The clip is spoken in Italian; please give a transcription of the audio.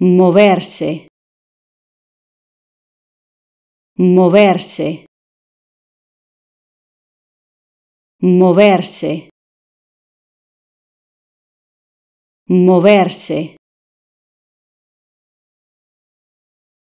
moverse moverse moverse moverse